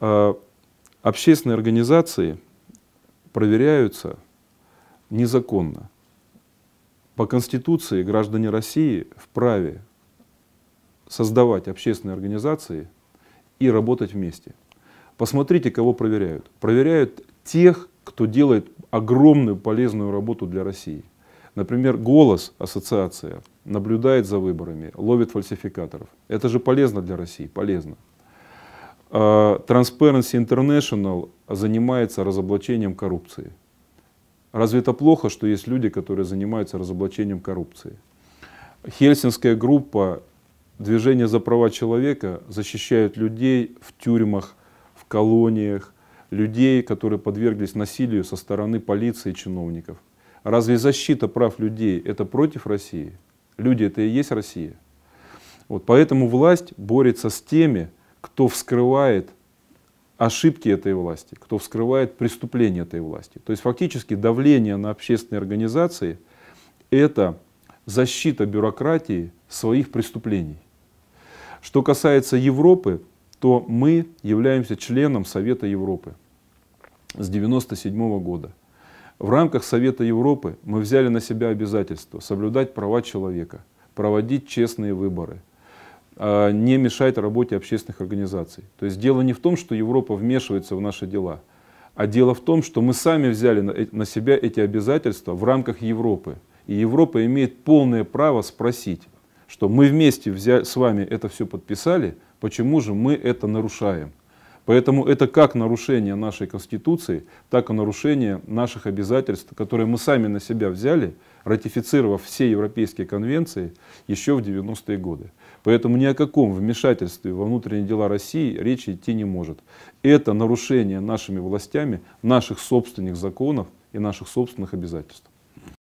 А, общественные организации проверяются незаконно. По Конституции граждане России вправе создавать общественные организации и работать вместе. Посмотрите, кого проверяют. Проверяют тех, кто делает огромную полезную работу для России. Например, «Голос» ассоциация наблюдает за выборами, ловит фальсификаторов. Это же полезно для России, полезно. А, Transparency International занимается разоблачением коррупции. Разве это плохо, что есть люди, которые занимаются разоблачением коррупции? Хельсинская группа Движение за права человека защищают людей в тюрьмах, в колониях, людей, которые подверглись насилию со стороны полиции и чиновников. Разве защита прав людей – это против России? Люди – это и есть Россия. Вот поэтому власть борется с теми, кто вскрывает ошибки этой власти, кто вскрывает преступления этой власти. То есть фактически давление на общественные организации – это защита бюрократии своих преступлений. Что касается Европы, то мы являемся членом Совета Европы с 1997 года. В рамках Совета Европы мы взяли на себя обязательство соблюдать права человека, проводить честные выборы – а, не мешает работе общественных организаций. То есть дело не в том, что Европа вмешивается в наши дела, а дело в том, что мы сами взяли на э, себя эти обязательства в рамках Европы. И Европа имеет полное право спросить, что мы вместе взяли, с вами это все подписали, почему же мы это нарушаем. Поэтому это как нарушение нашей Конституции, так и нарушение наших обязательств, которые мы сами на себя взяли, ратифицировав все европейские конвенции еще в 90-е годы. Поэтому ни о каком вмешательстве во внутренние дела России речи идти не может. Это нарушение нашими властями наших собственных законов и наших собственных обязательств.